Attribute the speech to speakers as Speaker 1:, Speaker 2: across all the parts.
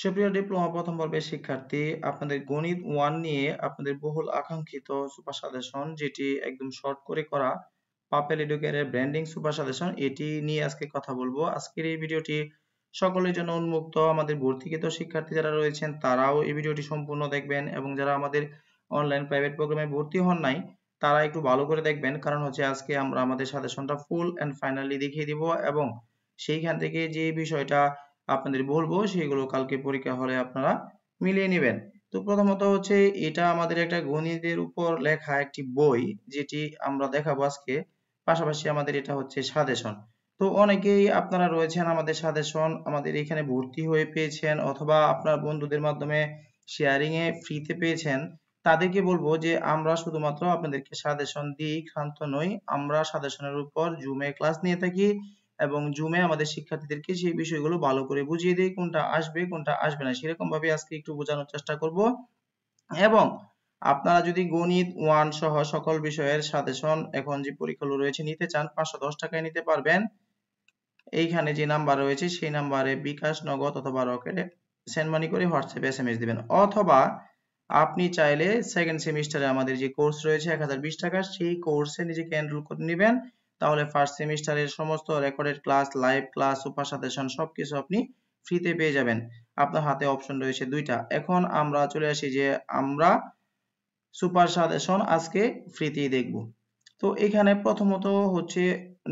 Speaker 1: সুপ্রিয় ডিপ্লোমা প্রথম পর্বের শিক্ষার্থী আপনাদের গণিত ওয়ান নিয়ে আপনাদের বহুল আকাঙ্ক্ষিত সুপার সাজেশন যেটি একদম শর্ট করে করা পাপেল ব্র্যান্ডিং সুপার সাজেশন এটি নিয়ে আজকে কথা বলবো আজকের এই ভিডিওটি সকলের জন্য উন্মুক্ত আমাদের ভর্তিকৃত শিক্ষার্থী যারা রয়েছেন তারাও এই ভিডিওটি সম্পূর্ণ দেখবেন এবং যারা আমাদের অনলাইন প্রাইভেট প্রোগ্রামে ভর্তি হন নাই তারা একটু ভালো করে দেখবেন কারণ হচ্ছে আজকে আমরা আমাদের সাজেশনটা ফুল এন্ড ফাইনালি দেখিয়ে দিব এবং সেইখান থেকে যে বিষয়টা আপনাদের বলবো সেগুলো কালকে পরীক্ষা হলে আপনারা মিলিয়ে নেবেন তো প্রথমত হচ্ছে এটা আমাদের একটা গণিতের উপর লেখা একটি বই যেটি আমরা দেখাবো আজকে পাশাপাশি আমাদের এটা হচ্ছে সাদেশন তো অনেকেই আপনারা রয়েছেন আমাদের সাদেশন আমাদের এখানে ভর্তি হয়ে পেয়েছেন অথবা আপনার বন্ধুদের মাধ্যমে শেয়ারিং এ ফ্রিতে পেয়েছেন তাদেরকে বলবো যে আমরা শুধুমাত্র আপনাদেরকে সাদেশন দিই ক্ষান্ত নই আমরা সাদেশনের উপর জুমে ক্লাস নিয়ে থাকি এবং জুমে আমাদের শিক্ষার্থীদেরকে সেই বিষয়গুলো ভালো করে বুঝিয়ে দিই কোনটা আসবে কোনটা আসবে না সেরকম ভাবে আজকে একটু বোঝানোর চেষ্টা করব এবং আপনারা যদি গণিত ওয়ান সহ সকল বিষয়ের সাজেশন এখন যে পরীক্ষাগুলো রয়েছে নিতে চান পাঁচশো দশ টাকায় নিতে পারবেন এইখানে যে নাম্বার রয়েছে সেই নাম্বারে বিকাশ নগদ অথবা রকেটে সেন্ড মানি করে হোয়াটসঅ্যাপে এস এম এস দেবেন অথবা আপনি চাইলে সেকেন্ড সেমিস্টারে আমাদের যে কোর্স রয়েছে এক হাজার বিশ টাকা সেই কোর্সে নিজেকে এনরোল করে নেবেন তাহলে ফার্স্ট সেমিস্টারের সমস্ত recorded class live class super সব কিছু আপনি ফ্রিতে পেয়ে যাবেন আপনার হাতে অপশন রয়েছে দুইটা এখন আমরা চলে আসি যে আমরা সুপার সাজেশন আজকে ফ্রিতেই দেখব তো এখানে প্রথমত হচ্ছে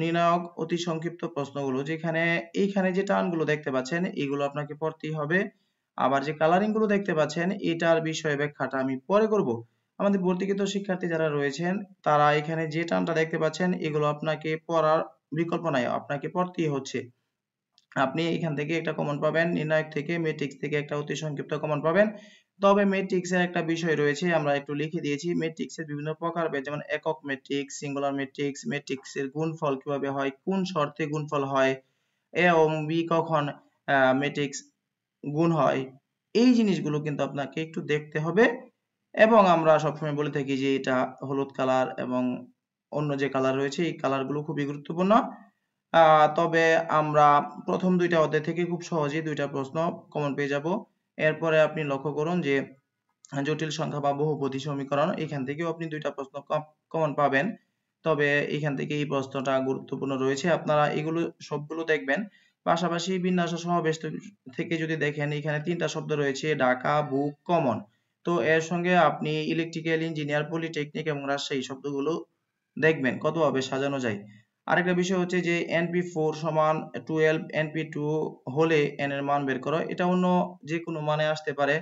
Speaker 1: নির্ণায়ক অতি সংক্ষিপ্ত প্রশ্নগুলো যেখানে এইখানে যে টার্মগুলো দেখতে পাচ্ছেন এগুলো আপনাকে পড়তেই হবে আবার যে কালারিং গুলো দেখতে পাচ্ছেন এটার বিষয়ে ব্যাখ্যাটা আমি পরে করব আমাদের ভর্তিকৃত শিক্ষার্থী যারা রয়েছেন তারা এখানে যে টার্মটা দেখতে পাচ্ছেন এগুলো আপনাকে পড়ার নাই আপনাকে পড়তেই হচ্ছে আপনি এখান থেকে একটা কমন পাবেন নির্ণায়ক থেকে মেট্রিক্স থেকে একটা অতি সংক্ষিপ্ত কমন পাবেন তবে মেট্রিক্সের একটা বিষয় রয়েছে আমরা একটু লিখে দিয়েছি মেট্রিক্সের বিভিন্ন প্রকার যেমন একক মেট্রিক্স সিঙ্গুলার মেট্রিক্স মেট্রিক্সের গুণফল কিভাবে হয় কোন শর্তে গুণফল হয় এ ও বি কখন মেট্রিক্স গুণ হয় এই জিনিসগুলো কিন্তু আপনাকে একটু দেখতে হবে এবং আমরা সবসময় বলে থাকি যে এটা হলুদ কালার এবং অন্য যে কালার রয়েছে এই কালারগুলো খুবই গুরুত্বপূর্ণ তবে আমরা প্রথম দুইটা অধ্যায় থেকে খুব সহজেই দুইটা প্রশ্ন কমন পেয়ে যাব এরপরে আপনি লক্ষ্য করুন যে জটিল সংখ্যা বা বহুপদী সমীকরণ এখান থেকেও আপনি দুইটা প্রশ্ন কমন পাবেন তবে এখান থেকে এই প্রশ্নটা গুরুত্বপূর্ণ রয়েছে আপনারা এগুলো সবগুলো দেখবেন পাশাপাশি বিন্যাস সমাবেশ থেকে যদি দেখেন এখানে তিনটা শব্দ রয়েছে ঢাকা বুক কমন তো এর সঙ্গে আপনি ইলেকট্রিক্যাল ইঞ্জিনিয়ার পলিটেকনিক এবং রাজশাহী শব্দগুলো দেখবেন কতভাবে সাজানো যায় আরেকটা বিষয় হচ্ছে যে এনপি ফোর সমান টুয়েলভ এনপি টু হলে এন এর মান বের করো এটা অন্য যে কোনো মানে আসতে পারে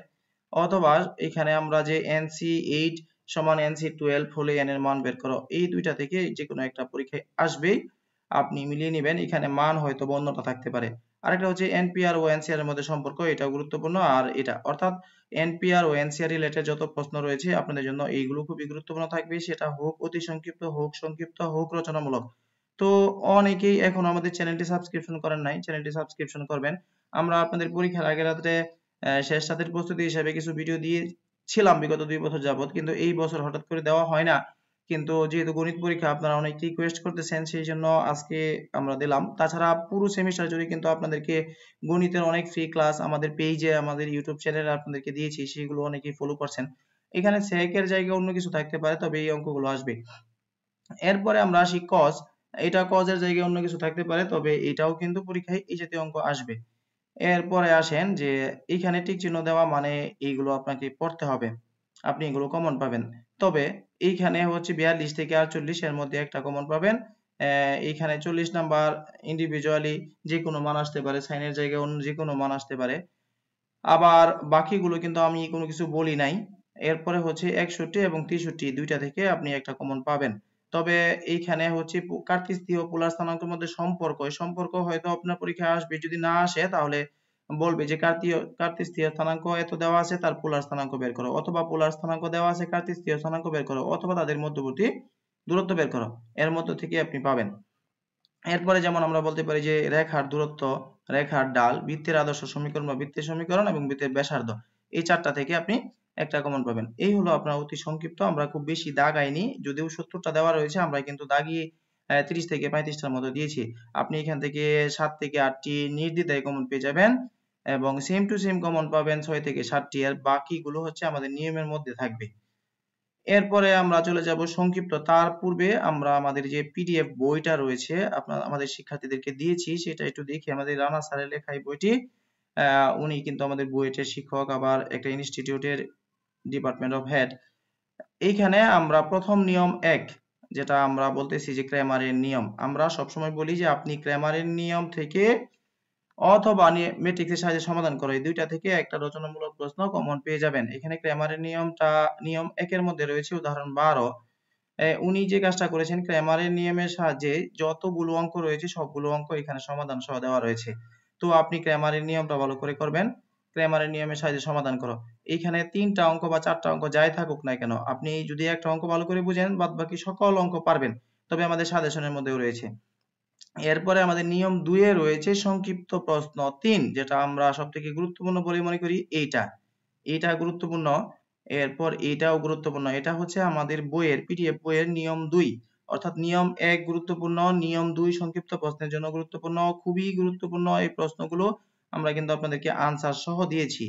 Speaker 1: অথবা এখানে আমরা যে এনসি এইট সমান এনসি টুয়েলভ হলে এন এর মান বের করো এই দুইটা থেকে যে কোনো একটা পরীক্ষায় আসবেই আপনি মিলিয়ে নেবেন এখানে মান হয়তো অন্যটা থাকতে পারে আরেকটা হচ্ছে এনপিআর ও এনসিআর এর মধ্যে সম্পর্ক এটা গুরুত্বপূর্ণ আর এটা অর্থাৎ এনপিআর ও এনসিআর রিলেটেড যত প্রশ্ন রয়েছে আপনাদের জন্য এইগুলো খুবই গুরুত্বপূর্ণ থাকবে সেটা হোক অতি সংক্ষিপ্ত হোক সংক্ষিপ্ত হোক রচনামূলক তো অনেকেই এখন আমাদের চ্যানেলটি সাবস্ক্রিপশন করেন নাই চ্যানেলটি সাবস্ক্রিপশন করবেন আমরা আপনাদের পরীক্ষার আগে রাত্রে শেষ সাথের প্রস্তুতি হিসাবে কিছু ভিডিও দিয়েছিলাম বিগত দুই বছর যাবত কিন্তু এই বছর হঠাৎ করে দেওয়া হয় না কিন্তু যেহেতু গণিত পরীক্ষা আপনারা অনেক রিকোয়েস্ট করতেছেন সেই জন্য আজকে আমরা দিলাম তাছাড়া পুরো সেমিস্টার জুড়ে কিন্তু আপনাদেরকে গণিতের অনেক ফ্রি ক্লাস আমাদের পেজে আমাদের ইউটিউব চ্যানেলে আপনাদেরকে দিয়েছি সেগুলো অনেকেই ফলো করছেন এখানে সেকের জায়গায় অন্য কিছু থাকতে পারে তবে এই অঙ্কগুলো আসবে এরপরে আমরা আসি কজ এটা কজের জায়গায় অন্য কিছু থাকতে পারে তবে এটাও কিন্তু পরীক্ষায় এই জাতীয় অঙ্ক আসবে এরপরে আসেন যে এখানে টিক চিহ্ন দেওয়া মানে এইগুলো আপনাকে পড়তে হবে আপনি এগুলো কমন পাবেন তবে এইখানে হচ্ছে বিয়াল্লিশ থেকে আটচল্লিশ এর মধ্যে একটা কমন পাবেন এইখানে চল্লিশ নাম্বার ইন্ডিভিজুয়ালি যে কোনো মান আসতে পারে সাইনের জায়গায় অন্য যে কোনো মান আসতে পারে আবার বাকিগুলো কিন্তু আমি কোনো কিছু বলি নাই এরপরে হচ্ছে একষট্টি এবং তেষট্টি দুইটা থেকে আপনি একটা কমন পাবেন তবে এইখানে হচ্ছে কার্তিক কার্তিস্থীয় পোলার স্থানাঙ্কের মধ্যে সম্পর্ক সম্পর্ক হয়তো আপনার পরীক্ষায় আসবে যদি না আসে তাহলে বলবে যে কার্তিস্থীয় স্থানাঙ্ক এত দেওয়া আছে তার পোলার স্থানাঙ্ক বের করো অথবা পোলার স্থানাঙ্ক দেওয়া আছে কার্তিস্থীয় স্থানাঙ্ক বের করো অথবা তাদের মধ্যবর্তী দূরত্ব বের করো এর মধ্য থেকে আপনি পাবেন এরপরে যেমন আমরা বলতে পারি যে রেখার দূরত্ব রেখার ডাল বৃত্তের আদর্শ সমীকরণ বা বৃত্তের সমীকরণ এবং বৃত্তের ব্যাসার্ধ এই চারটা থেকে আপনি একটা কমন পাবেন এই হলো আপনার অতি সংক্ষিপ্ত আমরা খুব বেশি দাগ আইনি যদিও সত্তরটা দেওয়া রয়েছে আমরা কিন্তু দাগিয়ে তিরিশ থেকে পঁয়ত্রিশটার মতো দিয়েছি আপনি এখান থেকে সাত থেকে আটটি নির্দ্বিধায় কমন পেয়ে যাবেন এবং সেম টু সেম কমন পাবেন ছয় থেকে সাতটি আর বাকিগুলো হচ্ছে আমাদের নিয়মের মধ্যে থাকবে এরপরে আমরা চলে যাব সংক্ষিপ্ত তার পূর্বে আমরা আমাদের যে পিডিএফ বইটা রয়েছে আপনার আমাদের শিক্ষার্থীদেরকে দিয়েছি সেটা একটু দেখি আমাদের রানা স্যারের লেখা এই বইটি উনি কিন্তু আমাদের বুয়েটের শিক্ষক আবার একটা ইনস্টিটিউটের ডিপার্টমেন্ট অফ হেড এইখানে আমরা প্রথম নিয়ম এক যেটা আমরা বলতেছি যে ক্র্যামারের নিয়ম আমরা সবসময় বলি যে আপনি ক্র্যামারের নিয়ম থেকে অথবা মেট্রিক্সের সাহায্যে সমাধান করো এই দুইটা থেকে একটা রচনামূলক প্রশ্ন কমন পেয়ে যাবেন এখানে ক্র্যামারের নিয়মটা নিয়ম একের মধ্যে রয়েছে উদাহরণ বারো উনি যে কাজটা করেছেন ক্র্যামারের নিয়মের সাহায্যে যতগুলো অঙ্ক রয়েছে সবগুলো অঙ্ক এখানে সমাধান সহ দেওয়া রয়েছে তো আপনি ক্র্যামারের নিয়মটা ভালো করে করবেন ক্র্যামারের নিয়মের সাহায্যে সমাধান করো এখানে তিনটা অঙ্ক বা চারটা অঙ্ক যাই থাকুক না কেন আপনি যদি একটা অঙ্ক ভালো করে বুঝেন বাদ বাকি সকল অঙ্ক পারবেন তবে আমাদের সাজেশনের মধ্যেও রয়েছে এরপরে আমাদের নিয়ম দুয়ে রয়েছে সংক্ষিপ্ত প্রশ্ন তিন যেটা আমরা সব থেকে গুরুত্বপূর্ণ বলে মনে করি এইটা এটা গুরুত্বপূর্ণ এরপর এটাও গুরুত্বপূর্ণ এটা হচ্ছে আমাদের বইয়ের পিডিএফ বইয়ের নিয়ম দুই অর্থাৎ নিয়ম এক গুরুত্বপূর্ণ নিয়ম দুই সংক্ষিপ্ত প্রশ্নের জন্য গুরুত্বপূর্ণ খুবই গুরুত্বপূর্ণ এই প্রশ্নগুলো আমরা কিন্তু আপনাদেরকে আনসার সহ দিয়েছি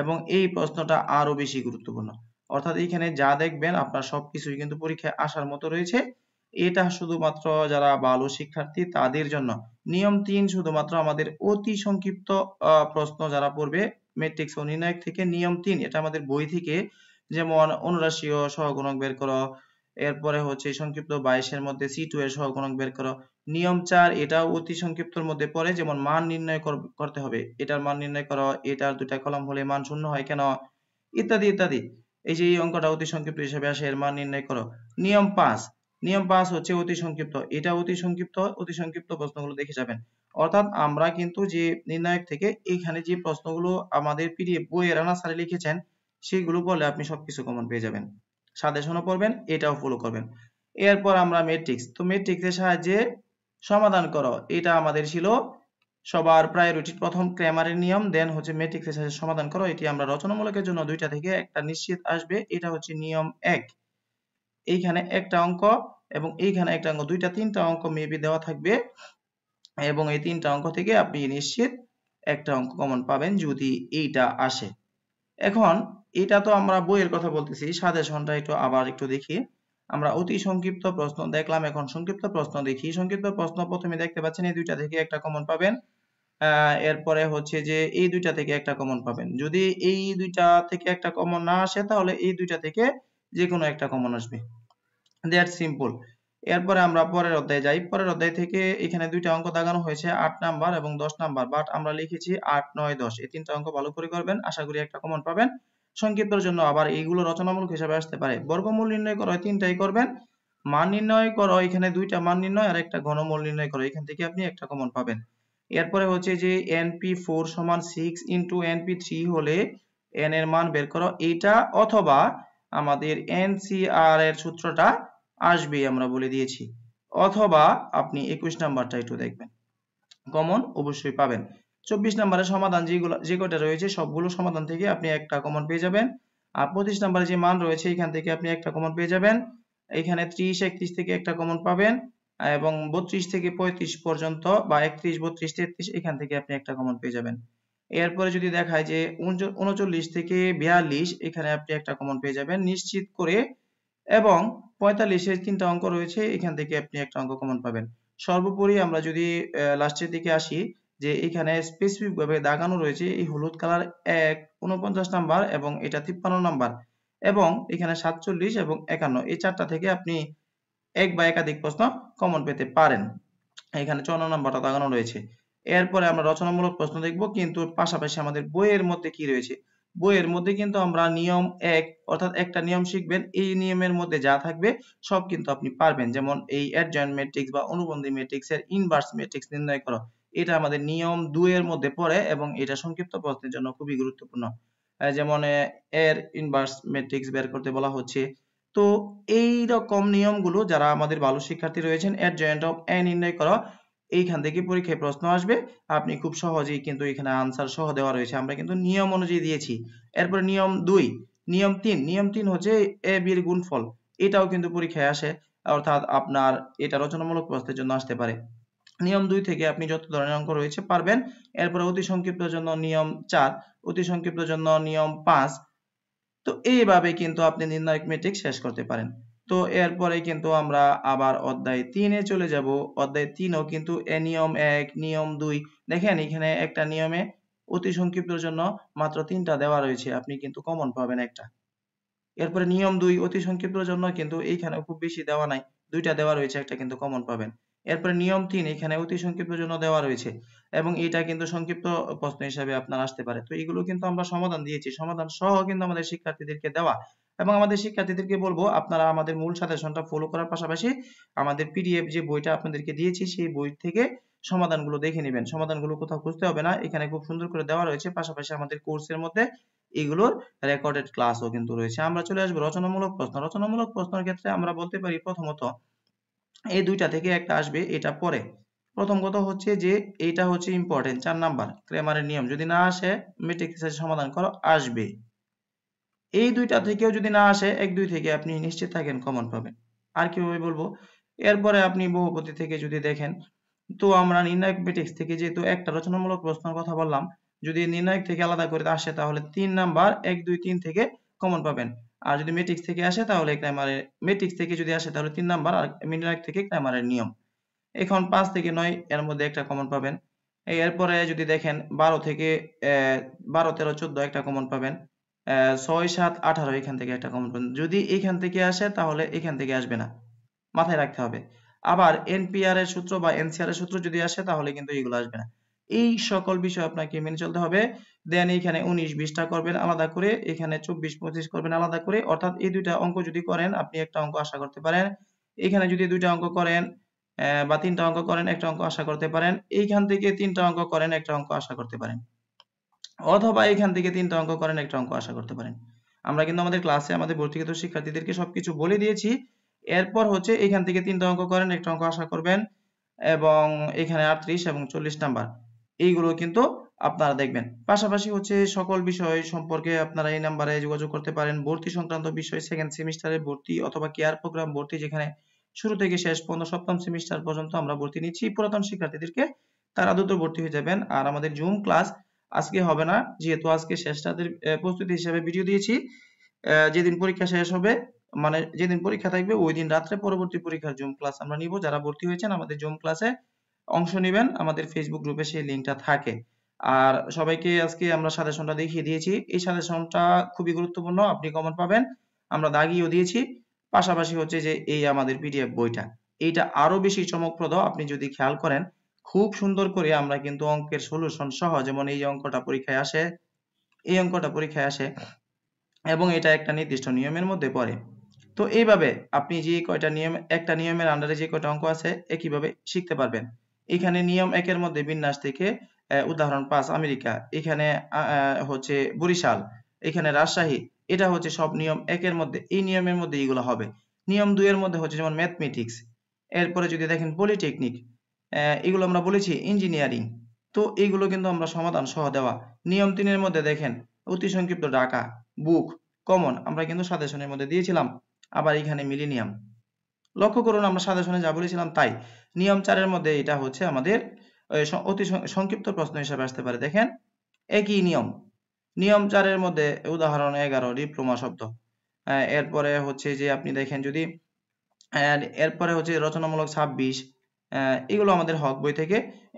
Speaker 1: এবং এই প্রশ্নটা আরো বেশি গুরুত্বপূর্ণ অর্থাৎ এখানে যা দেখবেন আপনার সবকিছুই কিন্তু পরীক্ষায় আসার মতো রয়েছে এটা শুধুমাত্র যারা ভালো শিক্ষার্থী তাদের জন্য নিয়ম তিন শুধুমাত্র আমাদের অতি সংক্ষিপ্ত প্রশ্ন যারা পড়বে ম্যাট্রিক্স ও থেকে নিয়ম তিন এটা আমাদের বই থেকে যেমন অনুরাশীয় সহগুণক বের করো এরপরে হচ্ছে সংক্ষিপ্ত বাইশের মধ্যে সি টু এর সহগুণক বের করো নিয়ম চার এটাও অতি সংক্ষিপ্তর মধ্যে পড়ে যেমন মান নির্ণয় করতে হবে এটার মান নির্ণয় করো এটার দুটা কলম হলে মান শূন্য হয় কেন ইত্যাদি ইত্যাদি এই যে এই অঙ্কটা অতি সংক্ষিপ্ত হিসেবে আসে এর মান নির্ণয় করো নিয়ম পাঁচ নিয়ম পাঁচ হচ্ছে অতি সংক্ষিপ্ত এটা অতি সংক্ষিপ্ত অতি সংক্ষিপ্ত প্রশ্নগুলো দেখে যাবেন অর্থাৎ আমরা কিন্তু যে নির্ণায়ক থেকে এখানে যে প্রশ্নগুলো আমাদের পিডিএফ বইয়ের রানা সারে লিখেছেন সেগুলো বলে আপনি সবকিছু কমন পেয়ে যাবেন সাজেশনও পড়বেন এটাও ফলো করবেন এরপর আমরা ম্যাট্রিক্স তো ম্যাট্রিক্সের সাহায্যে সমাধান করো এটা আমাদের ছিল সবার প্রায়োরিটি প্রথম ক্র্যামারের নিয়ম দেন হচ্ছে ম্যাট্রিক্সের সাহায্যে সমাধান করো এটি আমরা রচনামূলকের জন্য দুইটা থেকে একটা নিশ্চিত আসবে এটা হচ্ছে নিয়ম এক এইখানে একটা অঙ্ক এবং এইখানে একটা অঙ্ক দুইটা তিনটা অঙ্ক মেবি দেওয়া থাকবে এবং এই তিনটা অঙ্ক থেকে আপনি নিশ্চিত একটা অঙ্ক কমন পাবেন যদি এইটা আসে এখন এটা তো আমরা বইয়ের কথা বলতেছি সাজেশনটা একটু আবার একটু দেখি আমরা অতি সংক্ষিপ্ত প্রশ্ন দেখলাম এখন সংক্ষিপ্ত প্রশ্ন দেখি সংক্ষিপ্ত প্রশ্ন প্রথমে দেখতে পাচ্ছেন এই দুইটা থেকে একটা কমন পাবেন এরপরে হচ্ছে যে এই দুইটা থেকে একটা কমন পাবেন যদি এই দুইটা থেকে একটা কমন না আসে তাহলে এই দুইটা থেকে যে কোনো একটা কমন আসবে দ্যাট সিম্পল এরপরে আমরা পরের অধ্যায় যাই পরের অধ্যায় থেকে এখানে দুইটা অঙ্ক দাগানো হয়েছে আট নাম্বার এবং দশ নাম্বার বাট আমরা লিখেছি আট নয় দশ এই তিনটা অঙ্ক ভালো করে করবেন আশা করি একটা কমন পাবেন সংক্ষিপ্তর জন্য আবার এইগুলো রচনামূলক হিসাবে আসতে পারে বর্গমূল নির্ণয় করো তিনটাই করবেন মান নির্ণয় করো এখানে দুইটা মান নির্ণয় আর একটা ঘনমূল নির্ণয় করো এখান থেকে আপনি একটা কমন পাবেন এরপরে হচ্ছে যে এনপি ফোর সমান সিক্স ইন্টু এনপি থ্রি হলে এন এর মান বের করো এইটা অথবা আমাদের এনসিআর এর সূত্রটা আসবে আমরা বলে দিয়েছি অথবা আপনি একুশ নাম্বারটা একটু দেখবেন কমন অবশ্যই পাবেন চব্বিশ নাম্বারের সমাধান যেগুলো যে কটা রয়েছে সবগুলো সমাধান থেকে আপনি একটা কমন পেয়ে যাবেন আর পঁচিশ নাম্বারে যে মান রয়েছে এখান থেকে আপনি একটা কমন পেয়ে যাবেন এখানে ত্রিশ একত্রিশ থেকে একটা কমন পাবেন এবং বত্রিশ থেকে পঁয়ত্রিশ পর্যন্ত বা একত্রিশ বত্রিশ তেত্রিশ এখান থেকে আপনি একটা কমন পেয়ে যাবেন এরপরে যদি দেখায় যে উনচল্লিশ থেকে বিয়াল্লিশ এখানে আপনি একটা কমন পেয়ে যাবেন নিশ্চিত করে এবং পঁয়তাল্লিশের তিনটা অঙ্ক রয়েছে এখান থেকে আপনি একটা অঙ্ক কমন পাবেন সর্বোপরি আমরা যদি লাস্টের দিকে আসি যে এখানে স্পেসিফিক ভাবে দাগানো রয়েছে এই হলুদ কালার এক উনপঞ্চাশ নাম্বার এবং এটা তিপ্পান্ন নাম্বার এবং এখানে সাতচল্লিশ এবং একান্ন এই চারটা থেকে আপনি এক বা একাধিক প্রশ্ন কমন পেতে পারেন এখানে চুয়ান্ন নাম্বারটা দাগানো রয়েছে এরপরে আমরা রচনামূলক প্রশ্ন দেখব কিন্তু পাশাপাশি আমাদের বইয়ের মধ্যে কি রয়েছে বইয়ের মধ্যে কিন্তু আমরা নিয়ম এক অর্থাৎ একটা নিয়ম শিখবেন এই নিয়মের মধ্যে যা থাকবে সব কিন্তু আপনি পারবেন যেমন এই অ্যাডজয়েন্ট ম্যাট্রিক্স বা অনুবন্ধী এর ইনভার্স ম্যাট্রিক্স নির্ণয় করো এটা আমাদের নিয়ম এর মধ্যে পড়ে এবং এটা সংক্ষিপ্ত প্রশ্নের জন্য খুবই গুরুত্বপূর্ণ যেমন এর ইনভার্স ম্যাট্রিক্স বের করতে বলা হচ্ছে তো এই রকম নিয়মগুলো যারা আমাদের ভালো শিক্ষার্থী রয়েছেন অ্যাডজয়েন্ট অফ এ নির্ণয় করো এইখান থেকে পরীক্ষায় প্রশ্ন আসবে আপনি খুব সহজেই কিন্তু এখানে আনসার সহ দেওয়া রয়েছে আমরা কিন্তু নিয়ম অনুযায়ী দিয়েছি এরপর নিয়ম দুই নিয়ম তিন নিয়ম তিন হচ্ছে এ বির গুণফল এটাও কিন্তু পরীক্ষায় আসে অর্থাৎ আপনার এটা রচনামূলক প্রশ্নের জন্য আসতে পারে নিয়ম দুই থেকে আপনি যত ধরনের অঙ্ক রয়েছে পারবেন এরপর অতি সংক্ষিপ্ত জন্য নিয়ম চার অতি সংক্ষিপ্ত জন্য নিয়ম পাঁচ তো এইভাবে কিন্তু আপনি নির্ণায়ক মেট্রিক শেষ করতে পারেন তো এরপরে কিন্তু আমরা আবার অধ্যায় তিনে চলে যাব অধ্যায় তিনও কিন্তু এ নিয়ম এক নিয়ম দুই দেখেন এখানে একটা নিয়মে অতি সংক্ষিপ্তর জন্য মাত্র তিনটা দেওয়া রয়েছে আপনি কিন্তু কমন পাবেন একটা এরপরে নিয়ম দুই অতি সংক্ষিপ্তর জন্য কিন্তু এইখানে খুব বেশি দেওয়া নাই দুইটা দেওয়া রয়েছে একটা কিন্তু কমন পাবেন এরপরে নিয়ম তিন এখানে অতি সংক্ষিপ্তর জন্য দেওয়া রয়েছে এবং এটা কিন্তু সংক্ষিপ্ত প্রশ্ন হিসাবে আপনার আসতে পারে তো এগুলো কিন্তু আমরা সমাধান দিয়েছি সমাধান সহ কিন্তু আমাদের শিক্ষার্থীদেরকে দেওয়া এবং আমাদের শিক্ষার্থীদেরকে বলবো আপনারা আমাদের মূল সাজেশনটা ফলো করার পাশাপাশি আমাদের পিডিএফ যে বইটা আপনাদেরকে দিয়েছি সেই বই থেকে সমাধানগুলো দেখে নেবেন সমাধানগুলো কোথাও খুঁজতে হবে না এখানে খুব সুন্দর করে দেওয়া রয়েছে পাশাপাশি আমাদের কোর্সের মধ্যে এগুলোর রেকর্ডেড ক্লাসও কিন্তু রয়েছে আমরা চলে আসবো রচনামূলক প্রশ্ন রচনামূলক প্রশ্নের ক্ষেত্রে আমরা বলতে পারি প্রথমত এই দুইটা থেকে একটা আসবে এটা পরে প্রথম কথা হচ্ছে যে এটা হচ্ছে ইম্পর্টেন্ট চার নাম্বার ক্রেমারের নিয়ম যদি না আসে মেট্রিক সমাধান করো আসবে এই দুইটা থেকেও যদি না আসে এক দুই থেকে আপনি নিশ্চিত থাকেন কমন পাবেন আর কিভাবে বলবো এরপরে আপনি বহুপতি থেকে যদি দেখেন তো আমরা নির্ণায়ক বেটিক্স থেকে যেহেতু একটা রচনামূলক প্রশ্নের কথা বললাম যদি নির্ণায়ক থেকে আলাদা করে আসে তাহলে তিন নাম্বার এক দুই তিন থেকে কমন পাবেন আর যদি মেট্রিক্স থেকে আসে তাহলে ক্রাইমারের মেট্রিক্স থেকে যদি আসে তাহলে তিন নাম্বার আর নির্ণায়ক থেকে ক্রাইমারের নিয়ম এখন পাঁচ থেকে নয় এর মধ্যে একটা কমন পাবেন এরপরে যদি দেখেন বারো থেকে বারো তেরো চোদ্দ একটা কমন পাবেন ছয় সাত আঠারো এখান থেকে একটা কমন পয়েন্ট যদি এখান থেকে আসে তাহলে এখান থেকে আসবে না মাথায় রাখতে হবে আবার এনপিআর এর সূত্র বা এনসিআর এর সূত্র যদি আসে তাহলে কিন্তু এগুলো আসবে না এই সকল বিষয় আপনাকে মেনে চলতে হবে দেন এখানে উনিশ বিশটা করবেন আলাদা করে এখানে চব্বিশ পঁচিশ করবেন আলাদা করে অর্থাৎ এই দুইটা অঙ্ক যদি করেন আপনি একটা অঙ্ক আশা করতে পারেন এখানে যদি দুইটা অঙ্ক করেন বা তিনটা অঙ্ক করেন একটা অঙ্ক আশা করতে পারেন এইখান থেকে তিনটা অঙ্ক করেন একটা অঙ্ক আশা করতে পারেন অথবা এখান থেকে তিনটা অঙ্ক করেন একটা অঙ্ক আশা করতে পারেন আমরা কিন্তু আমাদের ক্লাসে আমাদের ভর্তিগত শিক্ষার্থীদেরকে সবকিছু বলে দিয়েছি এরপর হচ্ছে এখান থেকে তিনটা অঙ্ক করেন একটা অঙ্ক আশা করবেন এবং এখানে আটত্রিশ এবং চল্লিশ নাম্বার এইগুলো কিন্তু আপনারা দেখবেন পাশাপাশি হচ্ছে সকল বিষয় সম্পর্কে আপনারা এই নাম্বারে যোগাযোগ করতে পারেন ভর্তি সংক্রান্ত বিষয় সেকেন্ড সেমিস্টারে ভর্তি অথবা কেয়ার প্রোগ্রাম ভর্তি যেখানে শুরু থেকে শেষ পনেরো সপ্তম সেমিস্টার পর্যন্ত আমরা ভর্তি নিচ্ছি পুরাতন শিক্ষার্থীদেরকে তারা দ্রুত ভর্তি হয়ে যাবেন আর আমাদের জুম ক্লাস আজকে হবে না যেহেতু আজকে শেষ রাতের প্রস্তুতি হিসেবে ভিডিও দিয়েছি যেদিন পরীক্ষা শেষ হবে মানে যেদিন পরীক্ষা থাকবে ওই দিন রাত্রে পরবর্তী পরীক্ষার জুম ক্লাস আমরা নিব যারা ভর্তি হয়েছেন আমাদের জুম ক্লাসে অংশ নেবেন আমাদের ফেসবুক গ্রুপে সেই লিঙ্কটা থাকে আর সবাইকে আজকে আমরা সাজেশনটা দেখিয়ে দিয়েছি এই সাজেশনটা খুবই গুরুত্বপূর্ণ আপনি কমন পাবেন আমরা দাগিয়েও দিয়েছি পাশাপাশি হচ্ছে যে এই আমাদের পিডিএফ বইটা এইটা আরো বেশি চমকপ্রদ আপনি যদি খেয়াল করেন খুব সুন্দর করে আমরা কিন্তু অঙ্কের সলিউশন সহ যেমন এই অঙ্কটা পরীক্ষায় আসে এই অঙ্কটা পরীক্ষায় আসে এবং এটা একটা নির্দিষ্ট নিয়মের মধ্যে পড়ে তো এইভাবে আপনি যে কয়টা নিয়ম একটা নিয়মের আন্ডারে যে কয়টা অঙ্ক আছে একইভাবে শিখতে পারবেন এখানে নিয়ম একের মধ্যে বিন্যাস থেকে উদাহরণ পাঁচ আমেরিকা এখানে হচ্ছে বরিশাল এখানে রাজশাহী এটা হচ্ছে সব নিয়ম একের মধ্যে এই নিয়মের মধ্যে এইগুলো হবে নিয়ম দুইয়ের মধ্যে হচ্ছে যেমন ম্যাথমেটিক্স এরপরে যদি দেখেন পলিটেকনিক এগুলো আমরা বলেছি ইঞ্জিনিয়ারিং তো এইগুলো কিন্তু আমরা সমাধান সহ দেওয়া নিয়ম তিনের মধ্যে দেখেন অতি সংক্ষিপ্ত ডাকা বুক কমন আমরা কিন্তু সাদেশনের মধ্যে দিয়েছিলাম আবার এখানে মিলিনিয়াম লক্ষ্য করুন আমরা সাদেশনে যা বলেছিলাম তাই নিয়ম চারের মধ্যে এটা হচ্ছে আমাদের অতি সংক্ষিপ্ত প্রশ্ন হিসেবে আসতে পারে দেখেন একই নিয়ম নিয়ম চারের মধ্যে উদাহরণ এগারো ডিপ্লোমা শব্দ এরপরে হচ্ছে যে আপনি দেখেন যদি এরপরে হচ্ছে রচনামূলক ছাব্বিশ এগুলো আমাদের হক বই থেকে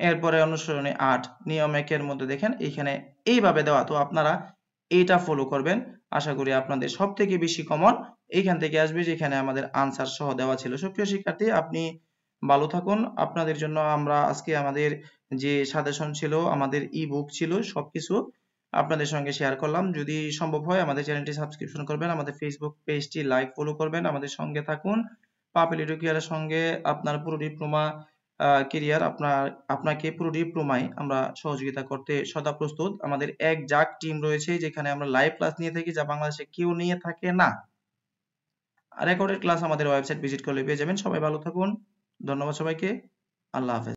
Speaker 1: এরপরে অনুসরণে আট নিয়ম একের মধ্যে দেখেন এখানে এইভাবে দেওয়া তো আপনারা এটা ফলো করবেন আশা করি আপনাদের সব থেকে বেশি কমন এইখান থেকে আসবে যেখানে আমাদের আনসার সহ দেওয়া ছিল সুপ্রিয় শিক্ষার্থী আপনি ভালো থাকুন আপনাদের জন্য আমরা আজকে আমাদের যে সাজেশন ছিল আমাদের ই বুক ছিল সবকিছু আপনাদের সঙ্গে শেয়ার করলাম যদি সম্ভব হয় আমাদের চ্যানেলটি সাবস্ক্রিপশন করবেন আমাদের ফেসবুক পেজটি লাইক ফলো করবেন আমাদের সঙ্গে থাকুন পাবলিক এডুকেয়ারের সঙ্গে আপনার পুরো ডিপ্লোমা কেরিয়ার আপনার আপনাকে পুরো ডিপ্লোমায় আমরা সহযোগিতা করতে সদা প্রস্তুত আমাদের এক জাক টিম রয়েছে যেখানে আমরা লাইভ ক্লাস নিয়ে থাকি যা বাংলাদেশে কেউ নিয়ে থাকে না রেকর্ডেড ক্লাস আমাদের ওয়েবসাইট ভিজিট করলে পেয়ে যাবেন সবাই ভালো থাকুন ধন্যবাদ সবাইকে আল্লাহ হাফেজ